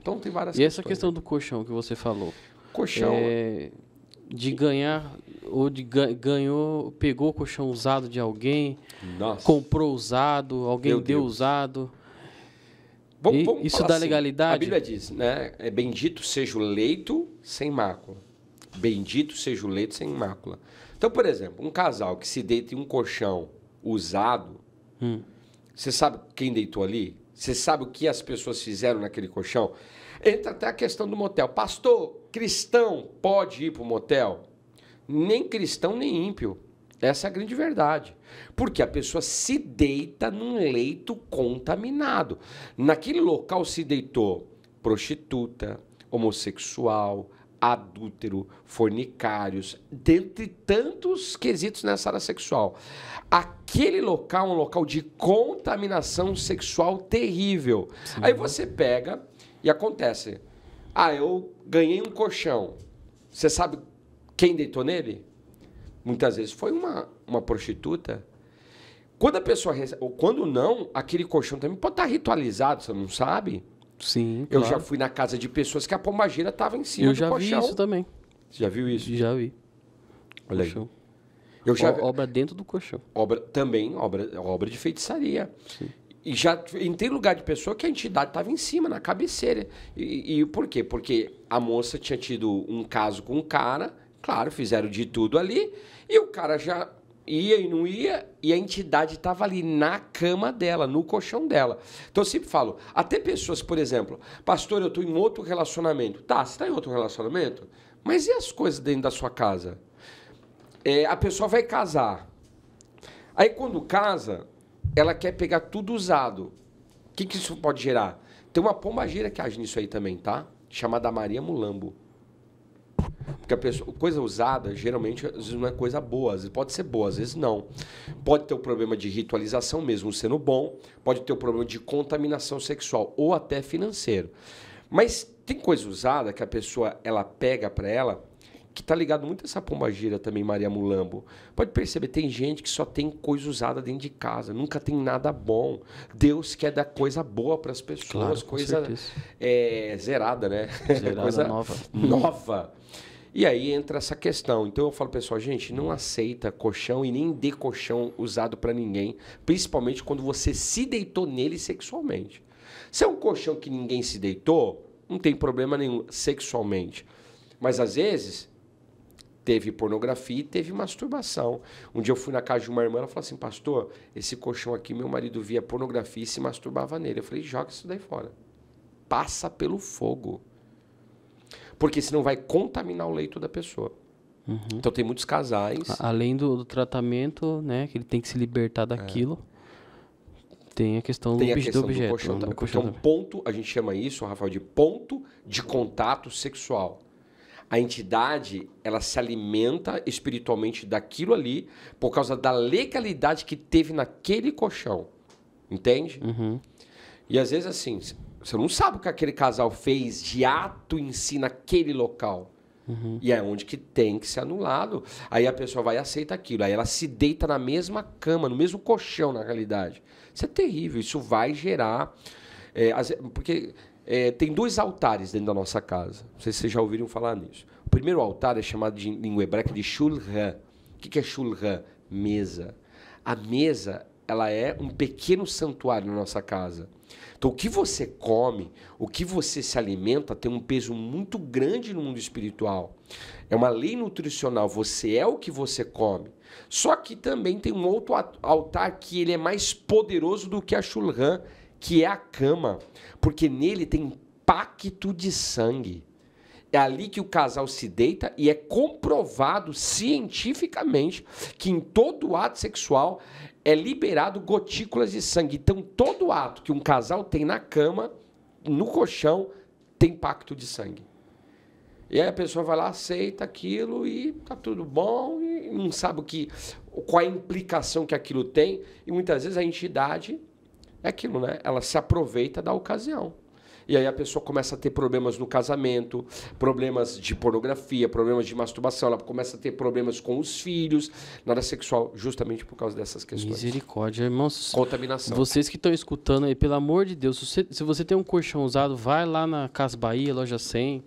Então tem várias E essa questão do colchão que você falou. Colchão. É, é. de ganhar, ou de ganhou, pegou o colchão usado de alguém, Nossa. comprou usado, alguém Meu deu Deus. usado. Vamos, vamos isso dá assim, legalidade? A Bíblia diz, né? É bendito seja o leito sem mácula. Bendito seja o leito sem mácula. Então, por exemplo, um casal que se deita em um colchão usado, hum. você sabe quem deitou ali? Você sabe o que as pessoas fizeram naquele colchão? Entra até a questão do motel. Pastor, cristão pode ir para o motel? Nem cristão, nem ímpio. Essa é a grande verdade. Porque a pessoa se deita num leito contaminado. Naquele local se deitou prostituta, homossexual, adúltero, fornicários, dentre tantos quesitos nessa área sexual. Aquele local é um local de contaminação sexual terrível. Sim. Aí você pega e acontece. Ah, eu ganhei um colchão. Você sabe quem deitou nele? Muitas vezes foi uma, uma prostituta. Quando a pessoa recebe, ou quando não, aquele colchão também pode estar ritualizado, você não sabe. Sim. Eu claro. já fui na casa de pessoas que a pombagira tava em cima eu do já vi isso também. Você já viu isso? Já vi. Olha colchão. aí. Eu já... obra dentro do colchão. Obra, também, obra, obra de feitiçaria. Sim. E já entrei em lugar de pessoa que a entidade estava em cima, na cabeceira. E, e por quê? Porque a moça tinha tido um caso com um cara, claro, fizeram de tudo ali, e o cara já ia e não ia, e a entidade estava ali na cama dela, no colchão dela. Então eu sempre falo, até pessoas, por exemplo, pastor, eu estou em outro relacionamento. Tá, você está em outro relacionamento? Mas e as coisas dentro da sua casa? É, a pessoa vai casar. Aí quando casa, ela quer pegar tudo usado. O que, que isso pode gerar? Tem uma gira que age nisso aí também, tá? Chamada Maria Mulambo. Porque a pessoa, coisa usada, geralmente, às vezes não é coisa boa. Às vezes pode ser boa, às vezes não. Pode ter o um problema de ritualização, mesmo sendo bom. Pode ter o um problema de contaminação sexual ou até financeiro. Mas tem coisa usada que a pessoa ela pega para ela que tá ligado muito a essa pombagira também, Maria Mulambo. Pode perceber, tem gente que só tem coisa usada dentro de casa, nunca tem nada bom. Deus quer dar coisa boa para as pessoas, claro, coisa é, zerada, né? Zerada coisa nova. Nova. E aí entra essa questão. Então eu falo, pessoal, gente, não aceita colchão e nem dê colchão usado para ninguém, principalmente quando você se deitou nele sexualmente. Se é um colchão que ninguém se deitou, não tem problema nenhum sexualmente. Mas às vezes teve pornografia e teve masturbação. Um dia eu fui na casa de uma irmã, ela falou assim: "Pastor, esse colchão aqui meu marido via pornografia e se masturbava nele". Eu falei: "Joga isso daí fora. Passa pelo fogo". Porque senão vai contaminar o leito da pessoa. Uhum. Então tem muitos casais. Além do, do, tratamento, né? Que ele tem que se libertar daquilo. É. Tem a questão, tem do, a questão do objeto. Do colchão, do colchão então, ponto, a gente chama isso, Rafael, de ponto de contato sexual. A entidade, ela se alimenta espiritualmente daquilo ali por causa da legalidade que teve naquele colchão. Entende? Uhum. E às vezes, assim, você não sabe o que aquele casal fez de ato em si naquele local. Uhum. E é onde que tem que ser anulado. Aí a pessoa vai e aceita aquilo. Aí ela se deita na mesma cama, no mesmo colchão, na realidade. Isso é terrível. Isso vai gerar. É, porque é, tem dois altares dentro da nossa casa. Não sei se vocês já ouviram falar nisso. O primeiro altar é chamado de, em língua hebraica de shulhan. O que é shulhan? Mesa. A mesa ela é um pequeno santuário na nossa casa. Então, o que você come, o que você se alimenta, tem um peso muito grande no mundo espiritual. É uma lei nutricional. Você é o que você come. Só que também tem um outro altar que ele é mais poderoso do que a Shulhan, que é a cama, porque nele tem pacto de sangue. É ali que o casal se deita e é comprovado cientificamente que em todo ato sexual é liberado gotículas de sangue. Então, todo ato que um casal tem na cama, no colchão, tem pacto de sangue. E aí a pessoa vai lá, aceita aquilo e tá tudo bom, e não sabe o que, qual a implicação que aquilo tem. E muitas vezes a entidade é aquilo, né? Ela se aproveita da ocasião. E aí a pessoa começa a ter problemas no casamento, problemas de pornografia, problemas de masturbação, ela começa a ter problemas com os filhos, nada sexual, justamente por causa dessas questões. Misericórdia, irmãos. Contaminação. Vocês que estão escutando aí, pelo amor de Deus, se você, se você tem um colchão usado, vai lá na Casa Bahia, loja 100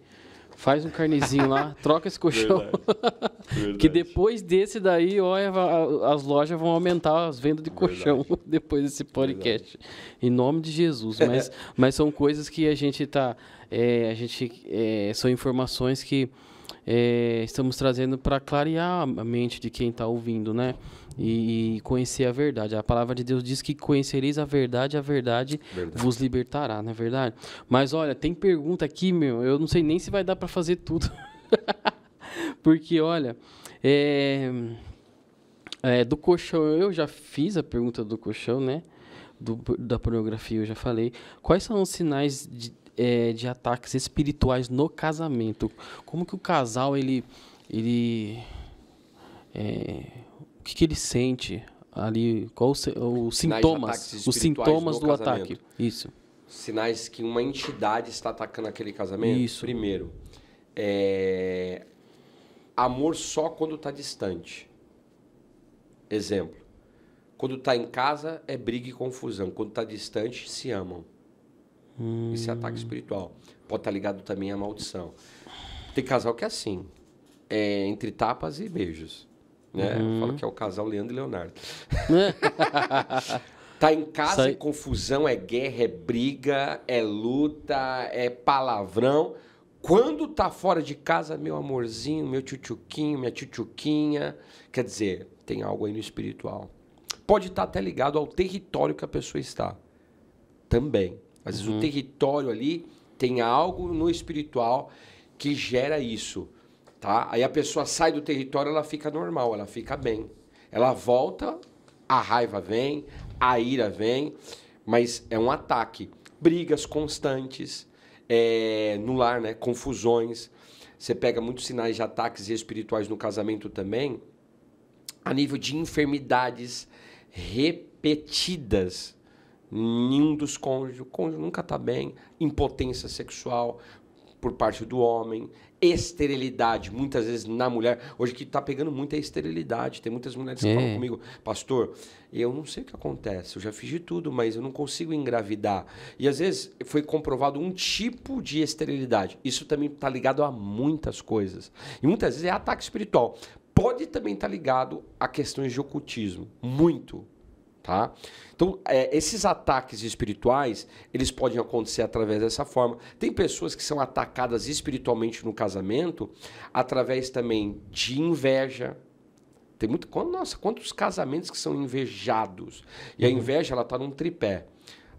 Faz um carnezinho lá, troca esse colchão. Verdade, verdade. que depois desse daí, olha, as lojas vão aumentar as vendas de colchão verdade. depois desse podcast. Em nome de Jesus. Mas, mas são coisas que a gente tá. É, a gente, é, são informações que é, estamos trazendo para clarear a mente de quem está ouvindo, né? E, e, conhecer a verdade. A palavra de Deus diz que conhecereis a verdade, a verdade, verdade. vos libertará, não é verdade? Mas olha, tem pergunta aqui, meu, eu não sei nem se vai dar para fazer tudo. Porque, olha, é, é, do colchão, eu já fiz a pergunta do colchão, né? Do, da pornografia, eu já falei. Quais são os sinais de, é, de ataques espirituais no casamento. Como que o casal ele ele é, o que, que ele sente ali? Qual os, os sintomas? Os sintomas do casamento. ataque. Isso. Sinais que uma entidade está atacando aquele casamento. Isso. Primeiro, é, amor só quando está distante. Exemplo. Quando está em casa é briga e confusão. Quando está distante, se amam. Hum. Esse ataque hum. espiritual. Pode estar ligado também à maldição. Tem casal que é assim. É entre tapas e beijos. Né? Uhum. falo que é o casal Leandro e Leonardo. tá em casa, é confusão, é guerra, é briga, é luta, é palavrão. Quando tá fora de casa, meu amorzinho, meu tchutchuquinho, minha tchutchuquinha, quer dizer, tem algo aí no espiritual. Pode estar tá até ligado ao território que a pessoa está. Também. Às vezes uhum. o território ali tem algo no espiritual que gera isso, tá? Aí a pessoa sai do território, ela fica normal, ela fica bem. Ela volta, a raiva vem, a ira vem, mas é um ataque. Brigas constantes é, no lar, né? Confusões. Você pega muitos sinais de ataques espirituais no casamento também, a nível de enfermidades repetidas nenhum dos cônjuges, o cônjuge nunca está bem, impotência sexual por parte do homem, esterilidade, muitas vezes na mulher. Hoje que está pegando muito é esterilidade. Tem muitas mulheres que é. falam comigo, pastor, eu não sei o que acontece, eu já fiz de tudo, mas eu não consigo engravidar. E às vezes foi comprovado um tipo de esterilidade. Isso também está ligado a muitas coisas. E muitas vezes é ataque espiritual. Pode também estar tá ligado a questões de ocultismo. Muito. Tá? Então, é, esses ataques espirituais, eles podem acontecer através dessa forma. Tem pessoas que são atacadas espiritualmente no casamento através também de inveja. Tem muito, nossa, quantos casamentos que são invejados. E a uhum. inveja, ela está num tripé.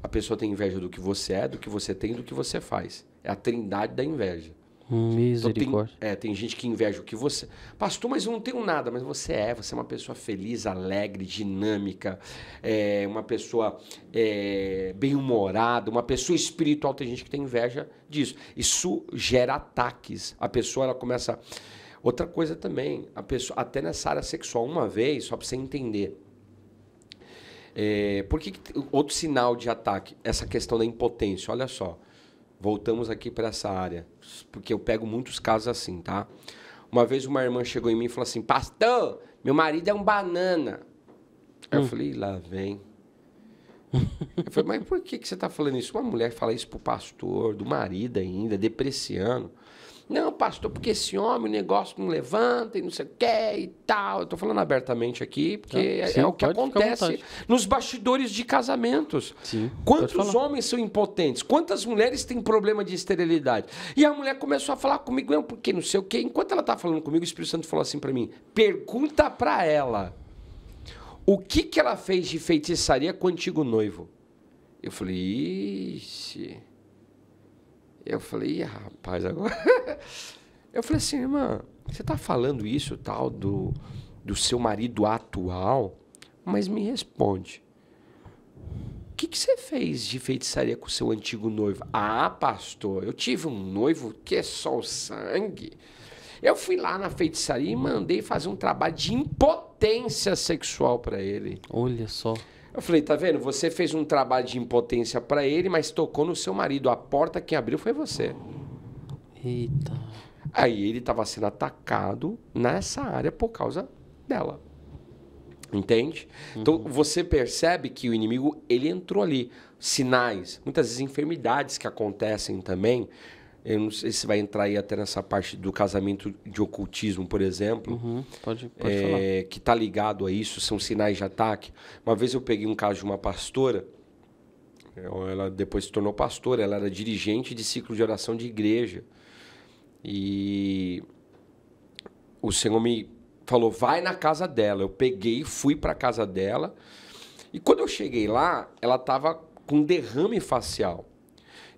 A pessoa tem inveja do que você é, do que você tem, do que você faz. É a trindade da inveja. Misericórdia. Então, tem, é, tem gente que inveja o que você. Pastor, mas eu não tenho nada, mas você é. Você é uma pessoa feliz, alegre, dinâmica, é, uma pessoa é, bem-humorada, uma pessoa espiritual. Tem gente que tem inveja disso. Isso gera ataques. A pessoa ela começa. Outra coisa também, a pessoa, até nessa área sexual, uma vez, só para você entender. É, por que, que outro sinal de ataque? Essa questão da impotência, olha só. Voltamos aqui para essa área, porque eu pego muitos casos assim, tá? Uma vez uma irmã chegou em mim e falou assim: Pastor, meu marido é um banana. Aí hum. eu falei: lá vem. eu falei: Mas por que, que você está falando isso? Uma mulher fala isso pro pastor, do marido ainda, depreciando. Não, pastor, porque esse homem, o negócio não levanta e não sei o quê e tal. Eu estou falando abertamente aqui, porque tá, é, sim, é, é, o que acontece nos bastidores de casamentos. Sim, Quantos homens são impotentes? Quantas mulheres têm problema de esterilidade? E a mulher começou a falar comigo, não, porque não sei o quê. Enquanto ela estava tá falando comigo, o Espírito Santo falou assim para mim: pergunta para ela o que, que ela fez de feitiçaria com o antigo noivo. Eu falei, ixi. Eu falei, rapaz, agora. eu falei assim, irmã, você tá falando isso, tal, do, do seu marido atual, mas me responde. O que, que você fez de feitiçaria com o seu antigo noivo? Ah, pastor, eu tive um noivo que é só o sangue. Eu fui lá na feitiçaria e mandei fazer um trabalho de impotência sexual para ele. Olha só. Eu falei, tá vendo? Você fez um trabalho de impotência para ele, mas tocou no seu marido. A porta que abriu foi você. Eita. Aí ele estava sendo atacado nessa área por causa dela. Entende? Então, uhum. Então você percebe que o inimigo ele entrou ali, sinais, muitas vezes enfermidades que acontecem também eu não sei se vai entrar aí até nessa parte do casamento de ocultismo, por exemplo. Uhum, pode, pode é, Que está ligado a isso, são sinais de ataque. Uma vez eu peguei um caso de uma pastora, é, ela depois se tornou pastora, ela era dirigente de ciclo de oração de igreja. E o Senhor me falou, vai na casa dela. Eu peguei, fui para a casa dela. E quando eu cheguei lá, ela estava com derrame facial.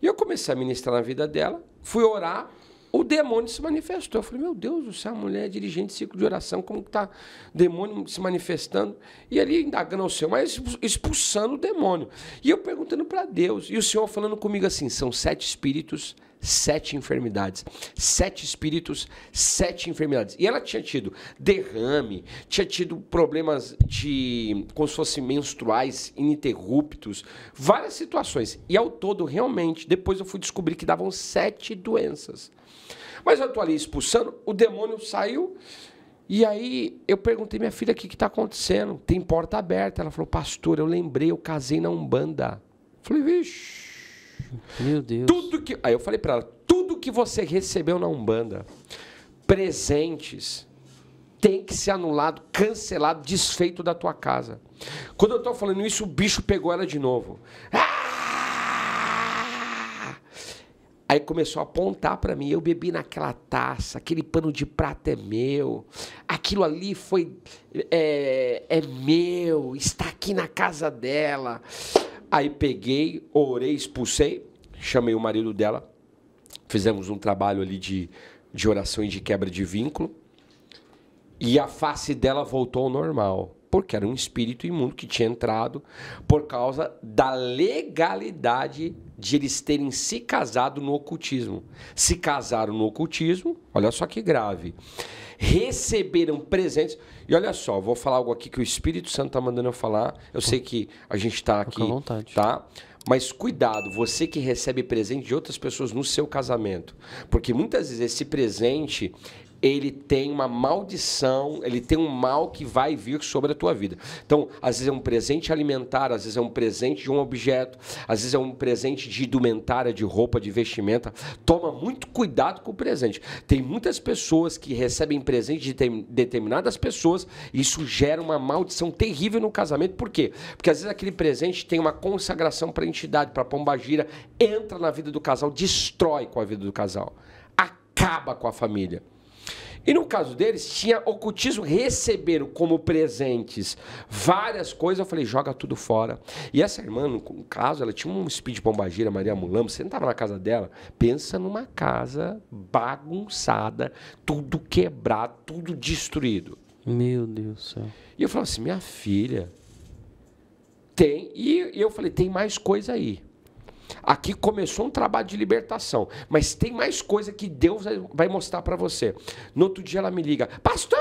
E eu comecei a ministrar na vida dela. Fui orar, o demônio se manifestou. Eu falei, meu Deus do céu, a mulher é dirigente de ciclo de oração, como que está demônio se manifestando? E ali indagando ao Senhor, mas expulsando o demônio. E eu perguntando para Deus. E o Senhor falando comigo assim: são sete espíritos sete enfermidades, sete espíritos, sete enfermidades. E ela tinha tido derrame, tinha tido problemas de como se fossem menstruais ininterruptos, várias situações. E ao todo, realmente, depois eu fui descobrir que davam sete doenças. Mas eu estou ali expulsando, o demônio saiu. E aí eu perguntei, minha filha, o que está acontecendo? Tem porta aberta. Ela falou, pastor, eu lembrei, eu casei na Umbanda. Eu falei, vixe. Meu Deus. Tudo que. Aí eu falei para ela: tudo que você recebeu na Umbanda, presentes, tem que ser anulado, cancelado, desfeito da tua casa. Quando eu tô falando isso, o bicho pegou ela de novo. Ah! Aí começou a apontar para mim. Eu bebi naquela taça, aquele pano de prata é meu, aquilo ali foi é, é meu, está aqui na casa dela. Aí peguei, orei, expulsei, chamei o marido dela, fizemos um trabalho ali de, de oração e de quebra de vínculo. E a face dela voltou ao normal, porque era um espírito imundo que tinha entrado por causa da legalidade de eles terem se casado no ocultismo. Se casaram no ocultismo, Olha só que grave. Receberam presentes. E olha só, vou falar algo aqui que o Espírito Santo está mandando eu falar. Eu sei que a gente está aqui. Fica à vontade. Tá? Mas cuidado, você que recebe presente de outras pessoas no seu casamento. Porque muitas vezes esse presente ele tem uma maldição, ele tem um mal que vai vir sobre a tua vida. Então, às vezes é um presente alimentar, às vezes é um presente de um objeto, às vezes é um presente de indumentária, de roupa, de vestimenta. Toma muito cuidado com o presente. Tem muitas pessoas que recebem presente de determinadas pessoas e isso gera uma maldição terrível no casamento. Por quê? Porque às vezes aquele presente tem uma consagração para a entidade, para a pombagira, entra na vida do casal, destrói com a vida do casal. Acaba com a família. E no caso deles, tinha ocultismo, receberam como presentes várias coisas. Eu falei, joga tudo fora. E essa irmã, no caso, ela tinha um speed bombageira, Maria Mulambo. Você não estava na casa dela? Pensa numa casa bagunçada, tudo quebrado, tudo destruído. Meu Deus do céu. E eu falei assim, minha filha, tem. E eu falei, tem mais coisa aí. Aqui começou um trabalho de libertação, mas tem mais coisa que Deus vai mostrar para você. No outro dia ela me liga, pastor!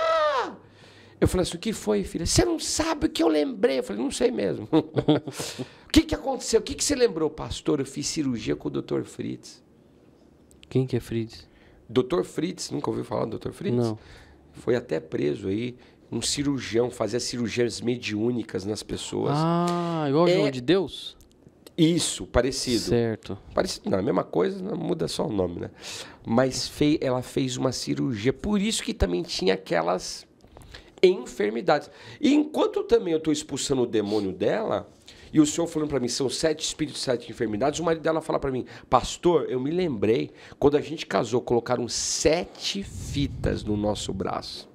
Eu falei assim, o que foi, filha? Você não sabe o que eu lembrei. Eu falei, não sei mesmo. o que, que aconteceu? O que, que você lembrou, pastor? Eu fiz cirurgia com o Dr. Fritz. Quem que é Fritz? Dr. Fritz, nunca ouviu falar do Dr. Fritz? Não. Foi até preso aí, um cirurgião, fazia cirurgias mediúnicas nas pessoas. Ah, igual é, João de Deus? Isso, parecido. Certo. Parecido, não, é a mesma coisa, muda só o nome, né? Mas fei, ela fez uma cirurgia, por isso que também tinha aquelas enfermidades. E enquanto também eu estou expulsando o demônio dela, e o senhor falando para mim, são sete espíritos, sete enfermidades, o marido dela fala para mim, pastor, eu me lembrei, quando a gente casou, colocaram sete fitas no nosso braço.